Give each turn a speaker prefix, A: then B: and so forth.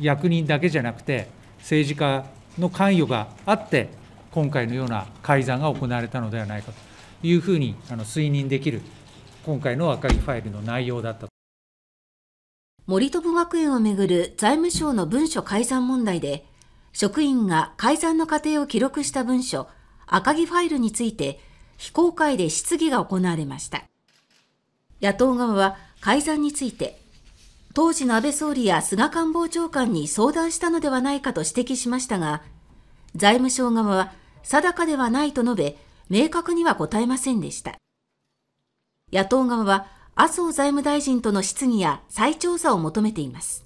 A: 役人だけじゃなくて、政治家の関与があって、今回のような改ざんが行われたのではないかというふうにあの推認できる、今回の赤木ファイルの内容だった
B: 森友学園をめぐる財務省の文書改ざん問題で、職員が改ざんの過程を記録した文書、赤木ファイルについて、非公開で質疑が行われました。野党側は改ざんについて、当時の安倍総理や菅官房長官に相談したのではないかと指摘しましたが財務省側は定かではないと述べ明確には答えませんでした野党側は麻生財務大臣との質疑や再調査を求めています